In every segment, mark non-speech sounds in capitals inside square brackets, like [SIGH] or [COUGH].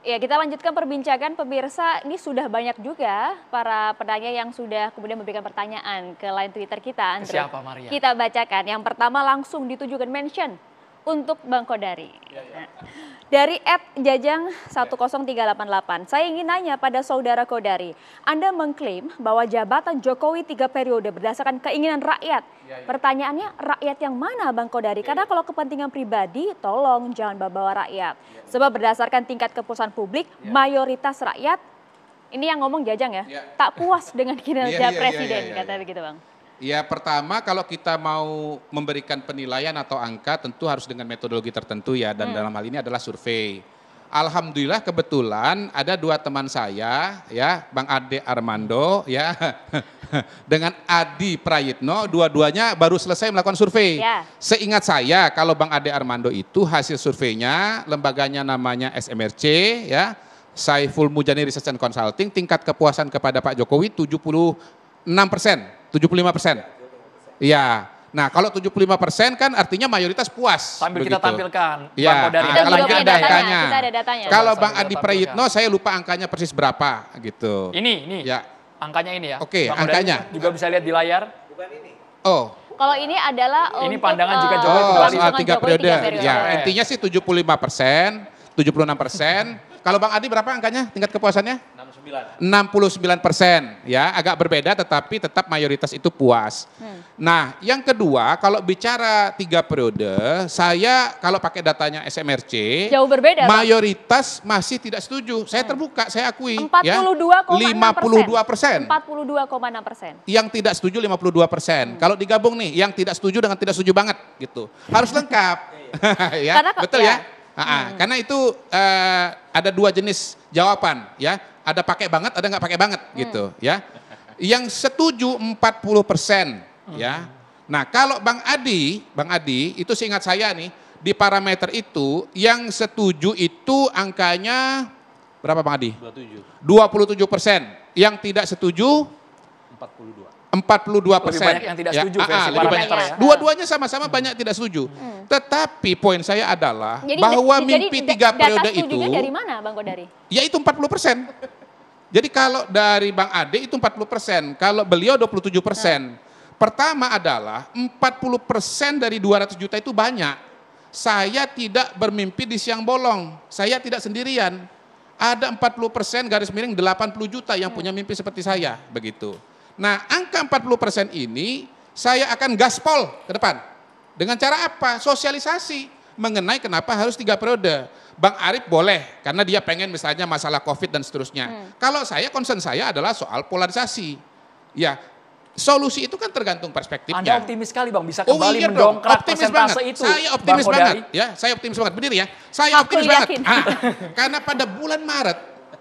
Ya, kita lanjutkan perbincangan pemirsa. Ini sudah banyak juga para penanya yang sudah kemudian memberikan pertanyaan ke line Twitter kita. Andre. Siapa Maria? Kita bacakan. Yang pertama langsung ditujukan mention untuk Bang Kodari. Iya, iya. Dari at jajang 10388, saya ingin nanya pada saudara Kodari, Anda mengklaim bahwa jabatan Jokowi tiga periode berdasarkan keinginan rakyat. Iya, Pertanyaannya rakyat yang mana Bang Kodari? Karena kalau kepentingan pribadi, tolong jangan bawa rakyat. Sebab berdasarkan tingkat kepuasan publik, mayoritas rakyat, ini yang ngomong jajang ya. tak puas dengan kinerja presiden, kata begitu Bang. Ya pertama kalau kita mau memberikan penilaian atau angka tentu harus dengan metodologi tertentu ya dan hmm. dalam hal ini adalah survei. Alhamdulillah kebetulan ada dua teman saya ya Bang Ade Armando ya [LAUGHS] dengan Adi Prayitno dua-duanya baru selesai melakukan survei. Ya. Seingat saya kalau Bang Ade Armando itu hasil surveinya lembaganya namanya SMRC ya Saiful Mujani Research and Consulting tingkat kepuasan kepada Pak Jokowi 70 6 persen, 75 persen. Iya. Nah kalau 75 persen kan artinya mayoritas puas. Sambil begitu. kita tampilkan. Iya. Kita datanya. datanya. Kita ada datanya. Kalau Bang Adi Prayitno saya lupa angkanya persis berapa gitu. Ini, ini. Ya. Angkanya ini ya. Oke, okay, angkanya. Juga bisa lihat di layar. Bukan ini. Oh. Kalau ini adalah ini untuk, pandangan uh, eh, jika Jokowi oh, soal tiga periode. tiga periode. Ya, intinya sih 75 persen, 76 persen. Kalau Bang Adi berapa angkanya tingkat kepuasannya? 69. persen, ya agak berbeda tetapi tetap mayoritas itu puas. Hmm. Nah, yang kedua kalau bicara tiga periode, saya kalau pakai datanya SMRC, jauh berbeda. Mayoritas bang. masih tidak setuju. Saya hmm. terbuka, saya akui. 42,6 ya, persen. 42,6 persen. Yang tidak setuju 52 persen. Hmm. Kalau digabung nih, yang tidak setuju dengan tidak setuju banget gitu. Harus lengkap. [LAUGHS] ya, betul ya. ya? Hmm. Karena itu uh, ada dua jenis jawaban ya. Ada pakai banget, ada nggak pakai banget hmm. gitu ya. Yang setuju 40 persen hmm. ya. Nah kalau Bang Adi, Bang Adi itu seingat saya nih di parameter itu yang setuju itu angkanya berapa Bang Adi? 27. 27 persen. Yang tidak setuju? 42. 42 persen. dua banyak yang tidak ya, setuju ya, ah, Ya. Dua-duanya sama-sama hmm. banyak tidak setuju. Hmm. Tetapi poin saya adalah jadi, bahwa jadi, mimpi tiga periode itu. dari mana Bang Godari? itu 40 persen. jadi kalau dari Bang Ade itu 40 persen. Kalau beliau 27 persen. Hmm. Pertama adalah 40 persen dari 200 juta itu banyak. Saya tidak bermimpi di siang bolong. Saya tidak sendirian. Ada 40 persen garis miring 80 juta yang hmm. punya mimpi seperti saya. Begitu. Nah, angka 40% ini saya akan gaspol ke depan. Dengan cara apa? Sosialisasi mengenai kenapa harus tiga periode. Bang Arif boleh karena dia pengen misalnya masalah Covid dan seterusnya. Hmm. Kalau saya concern saya adalah soal polarisasi. Ya, solusi itu kan tergantung perspektifnya. Anda optimis sekali Bang bisa oh, kembali oh, iya mendongkrak optimis persentase banget. itu. Saya optimis bang banget ya, saya optimis banget. Benar ya? Saya Aku optimis yakin. banget. Ah, [LAUGHS] karena pada bulan Maret,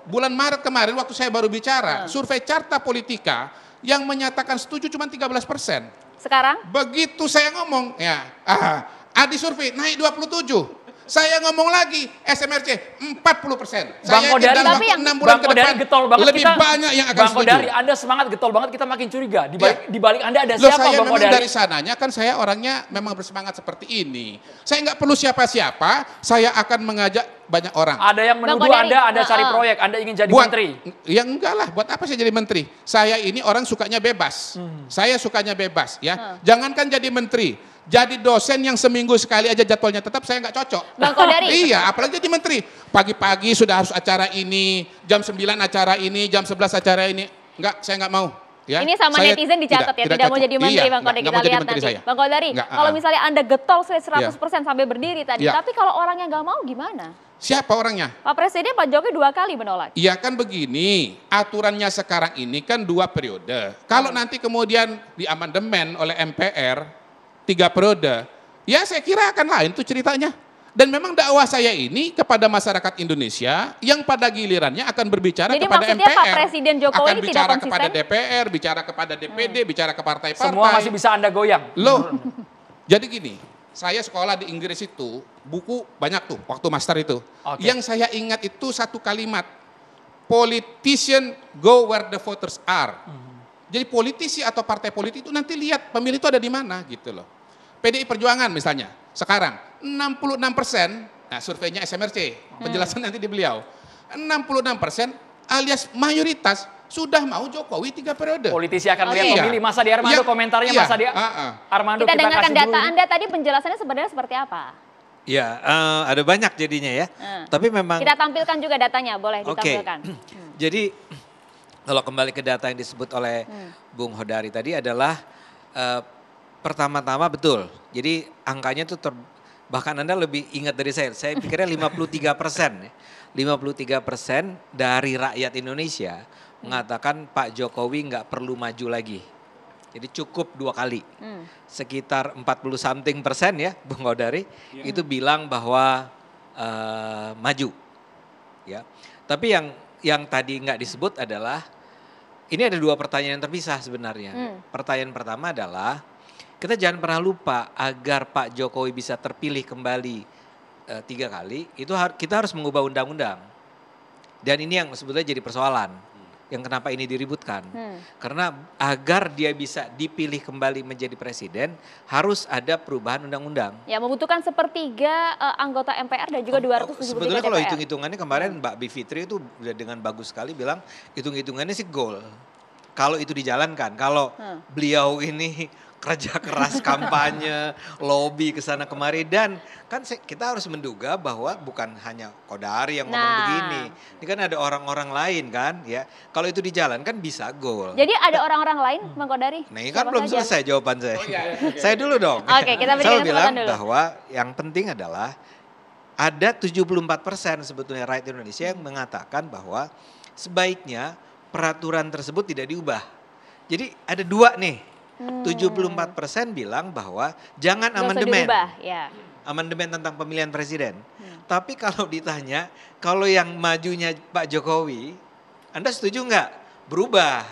bulan Maret kemarin waktu saya baru bicara, hmm. survei Carta Politika yang menyatakan setuju cuma 13 persen. Sekarang? Begitu saya ngomong, ya, ah, ah Adi survei naik 27. Saya ngomong lagi, SMRC 40 persen. Bang Kodari, tapi yang, 6 bulan ke depan getol banget lebih kita, banyak yang akan Bang setuju. Anda semangat getol banget, kita makin curiga. Di balik, ya. di balik Anda ada Loh, siapa saya Bang memang Kodari? dari sananya kan saya orangnya memang bersemangat seperti ini. Saya nggak perlu siapa-siapa, saya akan mengajak banyak orang. Ada yang menuduh Anda, ada Anda cari uh-uh. proyek, Anda ingin jadi buat, menteri. Ya enggak lah, buat apa saya jadi menteri? Saya ini orang sukanya bebas. Hmm. Saya sukanya bebas ya. Hmm. Jangankan jadi menteri, jadi dosen yang seminggu sekali aja jadwalnya tetap saya nggak cocok. Bang Kodari. [LAUGHS] iya, apalagi jadi menteri. Pagi-pagi sudah harus acara ini, jam 9 acara ini, jam 11 acara ini. Enggak, saya nggak mau. Ya, ini sama saya netizen dicatat tidak, ya, tidak, tidak mau jadi menteri iya, Bang Kodari. Kita lihat nanti. Bang Kodari, enggak, kalau ah. misalnya Anda getol 100% iya. persen sampai berdiri tadi, iya. tapi kalau orangnya nggak mau gimana? Siapa orangnya? Pak Presiden Pak Jokowi dua kali menolak. Iya kan begini, aturannya sekarang ini kan dua periode. Kalau hmm. nanti kemudian diamandemen oleh MPR, tiga periode, ya saya kira akan lain tuh ceritanya. Dan memang dakwah saya ini kepada masyarakat Indonesia yang pada gilirannya akan berbicara Jadi kepada maksudnya MPR. Pak Presiden Jokowi akan ini bicara tidak kepada DPR, bicara kepada DPD, hmm. bicara ke partai-partai. Semua masih bisa Anda goyang. Loh. Hmm. Jadi gini, saya sekolah di Inggris itu buku banyak tuh waktu master itu. Okay. Yang saya ingat itu satu kalimat. Politician go where the voters are. Hmm. Jadi politisi atau partai politik itu nanti lihat pemilih itu ada di mana gitu loh. PDI Perjuangan misalnya, sekarang 66 persen, nah surveinya SMRC, hmm. penjelasan hmm. nanti di beliau, 66 persen alias mayoritas sudah mau Jokowi tiga periode. Politisi akan melihat oh, iya. pemilih. Masa di Armando iya, komentarnya iya, Masa di uh, ah, uh. Ah. Armando kita, kita dengarkan data dulu. Anda tadi penjelasannya sebenarnya seperti apa? Ya, uh, ada banyak jadinya ya. Uh. Tapi memang kita tampilkan juga datanya, boleh ditampilkan. Hmm. [CLEARS THROAT] Jadi kalau kembali ke data yang disebut oleh hmm. Bung Hodari tadi adalah uh, Pertama-tama betul. Jadi angkanya itu ter, bahkan Anda lebih ingat dari saya. Saya pikirnya 53 persen. 53 ya. persen dari rakyat Indonesia hmm. mengatakan Pak Jokowi nggak perlu maju lagi. Jadi cukup dua kali. Hmm. Sekitar 40 something persen ya Bung Kodari. Iya. Itu bilang bahwa uh, maju. ya. Tapi yang yang tadi nggak disebut adalah ini ada dua pertanyaan yang terpisah sebenarnya. Hmm. Pertanyaan pertama adalah kita jangan pernah lupa agar Pak Jokowi bisa terpilih kembali e, tiga kali, itu har kita harus mengubah undang-undang. Dan ini yang sebetulnya jadi persoalan, yang kenapa ini diributkan. Hmm. Karena agar dia bisa dipilih kembali menjadi presiden, harus ada perubahan undang-undang. Ya, membutuhkan sepertiga e, anggota MPR dan juga 273 DPR Sebetulnya kalau hitung-hitungannya kemarin hmm. Mbak Bivitri itu dengan bagus sekali bilang, hitung-hitungannya sih goal kalau itu dijalankan. Kalau hmm. beliau ini kerja keras kampanye, lobby ke sana kemari dan kan kita harus menduga bahwa bukan hanya Kodari yang nah. ngomong begini. Ini kan ada orang-orang lain kan ya. Kalau itu di jalan kan bisa gol. Jadi ada orang-orang lain Bang Kodari? Nah, ini kan belum saja? selesai jawaban saya. Oh, iya, iya, iya. saya dulu dong. Oke, okay, kita Saya bilang dulu. bahwa yang penting adalah ada 74% sebetulnya rakyat Indonesia yang mengatakan bahwa sebaiknya peraturan tersebut tidak diubah. Jadi ada dua nih Hmm. 74% bilang bahwa jangan amandemen. ya. Amandemen tentang pemilihan presiden. Hmm. Tapi kalau ditanya, kalau yang majunya Pak Jokowi, Anda setuju nggak berubah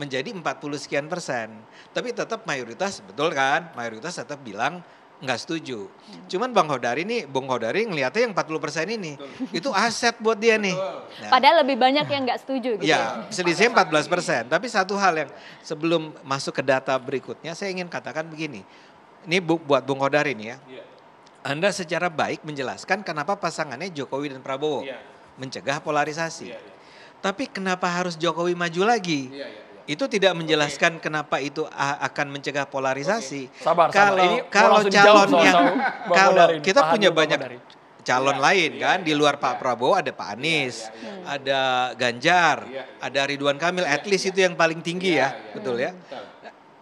menjadi 40 sekian persen? Tapi tetap mayoritas, betul kan? Mayoritas tetap bilang nggak setuju. Hmm. Cuman Bang Hodari nih, Bung Hodari ngelihatnya yang 40% ini, Betul. itu aset buat dia nih. Nah, Padahal lebih banyak yang nggak setuju gitu. Ya, selisihnya 14%. Tapi satu hal yang sebelum masuk ke data berikutnya, saya ingin katakan begini. Ini bu, buat Bung Hodari nih ya. ya. Anda secara baik menjelaskan kenapa pasangannya Jokowi dan Prabowo. Yeah. Mencegah polarisasi. Yeah, ya. Tapi kenapa harus Jokowi maju lagi? Ya, itu tidak menjelaskan okay. kenapa itu akan mencegah polarisasi. Okay. Sabar, kalau sabar. Ini kalau calon yang kalau kita punya banyak calon ya, lain ya, kan ya, di luar ya, Pak iya. Prabowo ada Pak iya, Anies, ya, ya, ya. ada Ganjar, ya, ada Ridwan Kamil. Ya, At iya, least ya. itu yang paling tinggi ya, ya, ya. betul ya.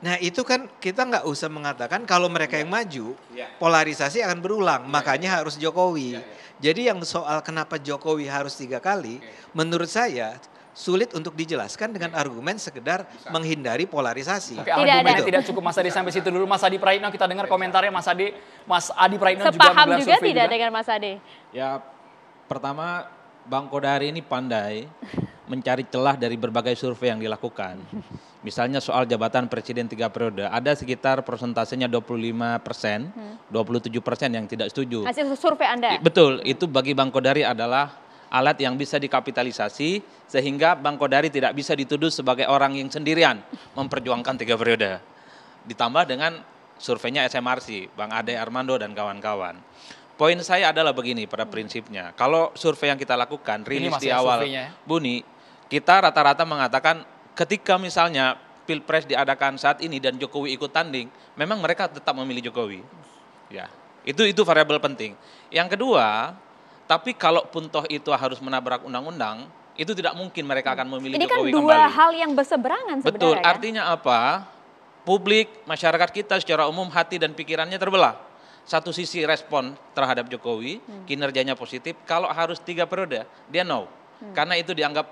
Nah itu kan kita nggak usah mengatakan kalau mereka yang maju ya. polarisasi akan berulang, ya, makanya harus Jokowi. Ya, ya. Jadi yang soal kenapa Jokowi harus tiga kali, ya. menurut saya sulit untuk dijelaskan dengan iya. argumen sekedar Bisa. menghindari polarisasi. Tapi tidak argumen ada. tidak cukup Mas Adi sampai situ dulu. Mas Adi Praitno kita dengar komentarnya Mas Adi. Mas Adi Praitno Sepaham juga, juga tidak juga. dengan Mas Adi. Ya pertama Bang Kodari ini pandai mencari celah dari berbagai survei yang dilakukan. Misalnya soal jabatan presiden tiga periode, ada sekitar persentasenya 25 persen, 27 hmm. persen yang tidak setuju. Hasil survei Anda? Betul, itu bagi Bang Kodari adalah alat yang bisa dikapitalisasi sehingga Bang Kodari tidak bisa dituduh sebagai orang yang sendirian memperjuangkan tiga periode. Ditambah dengan surveinya SMRC, Bang Ade Armando dan kawan-kawan. Poin saya adalah begini pada hmm. prinsipnya, kalau survei yang kita lakukan rilis di awal surveinya. Ya? Buni, kita rata-rata mengatakan ketika misalnya pilpres diadakan saat ini dan Jokowi ikut tanding, memang mereka tetap memilih Jokowi. Ya, itu itu variabel penting. Yang kedua, tapi kalaupun toh itu harus menabrak undang-undang, itu tidak mungkin mereka akan hmm. memilih Ini kan Jokowi kan dua kembali. hal yang berseberangan sebenarnya. Betul, ya? artinya apa? Publik, masyarakat kita secara umum hati dan pikirannya terbelah. Satu sisi respon terhadap Jokowi, hmm. kinerjanya positif. Kalau harus tiga periode, dia no. Hmm. Karena itu dianggap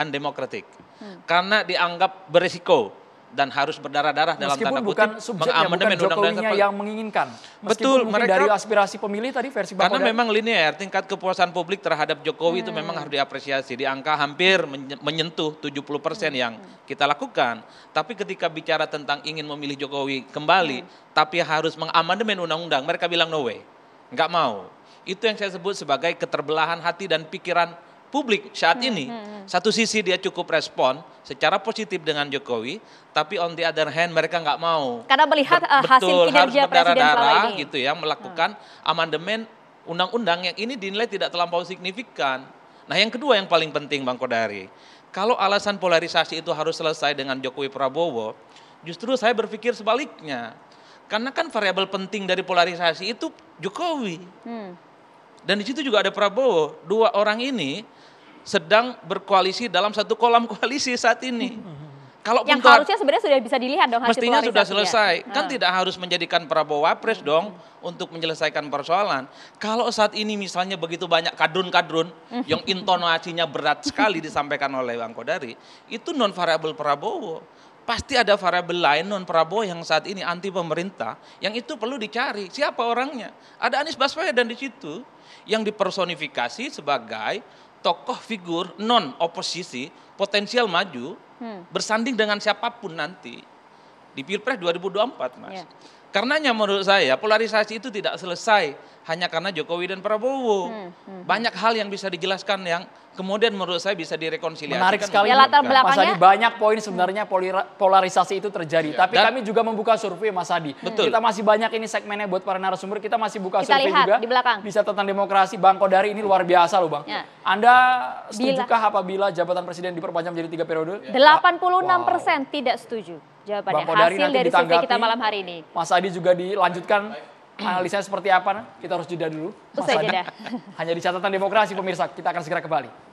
undemokratik. Hmm. Karena dianggap berisiko dan harus berdarah-darah dalam tanda kutip bukan subjeknya, bukan undang-undang yang menginginkan. Meskipun Betul, mereka dari aspirasi pemilih tadi versi Bapak. Karena memang linear tingkat kepuasan publik terhadap Jokowi hmm. itu memang harus diapresiasi di angka hampir menyentuh 70% hmm. yang kita lakukan. Tapi ketika bicara tentang ingin memilih Jokowi kembali hmm. tapi harus mengamandemen undang-undang, mereka bilang no way. Enggak mau. Itu yang saya sebut sebagai keterbelahan hati dan pikiran publik saat hmm, ini. Hmm, hmm. Satu sisi dia cukup respon secara positif dengan Jokowi, tapi on the other hand mereka nggak mau. Karena melihat uh, hasil kinerja presiden selama ini. gitu ya melakukan hmm. amandemen undang-undang yang ini dinilai tidak terlampau signifikan. Nah, yang kedua yang paling penting Bang Kodari, kalau alasan polarisasi itu harus selesai dengan Jokowi Prabowo, justru saya berpikir sebaliknya. Karena kan variabel penting dari polarisasi itu Jokowi. Hmm. Dan di situ juga ada Prabowo. Dua orang ini sedang berkoalisi dalam satu kolam koalisi saat ini. Kalau yang harusnya sebenarnya sudah bisa dilihat dong hasil Mestinya sudah selesai. Ya. Kan hmm. tidak harus menjadikan Prabowo wapres dong untuk menyelesaikan persoalan. Kalau saat ini misalnya begitu banyak kadrun-kadrun hmm. yang intonasinya berat sekali disampaikan oleh Bang Kodari, itu non variabel Prabowo. Pasti ada variabel lain non Prabowo yang saat ini anti pemerintah, yang itu perlu dicari. Siapa orangnya? Ada Anies Baswedan di situ yang dipersonifikasi sebagai tokoh figur non oposisi potensial maju hmm. bersanding dengan siapapun nanti di Pilpres 2024, Mas. Yeah. Karenanya menurut saya polarisasi itu tidak selesai hanya karena Jokowi dan Prabowo. Hmm, hmm. hmm. Banyak hal yang bisa dijelaskan yang kemudian menurut saya bisa direkonsiliasi. Menarik sekali. Ya, latar Mas Adi banyak poin sebenarnya polarisasi itu terjadi. Ya, Tapi kami juga membuka survei Mas Adi. Betul. Kita masih banyak ini segmennya buat para narasumber. Kita masih buka kita survei juga. di belakang. Bisa tentang demokrasi. Bang Kodari ini luar biasa loh Bang. Ya. Anda setujukah apabila jabatan presiden diperpanjang menjadi tiga periode? Ya. 86 persen wow. tidak setuju jawabannya. Bang Kodari Hasil dari survei kita malam hari ini. Mas Adi tadi juga dilanjutkan analisanya seperti apa. Kita harus jeda dulu. Usai jeda. Hanya di catatan demokrasi pemirsa. Kita akan segera kembali.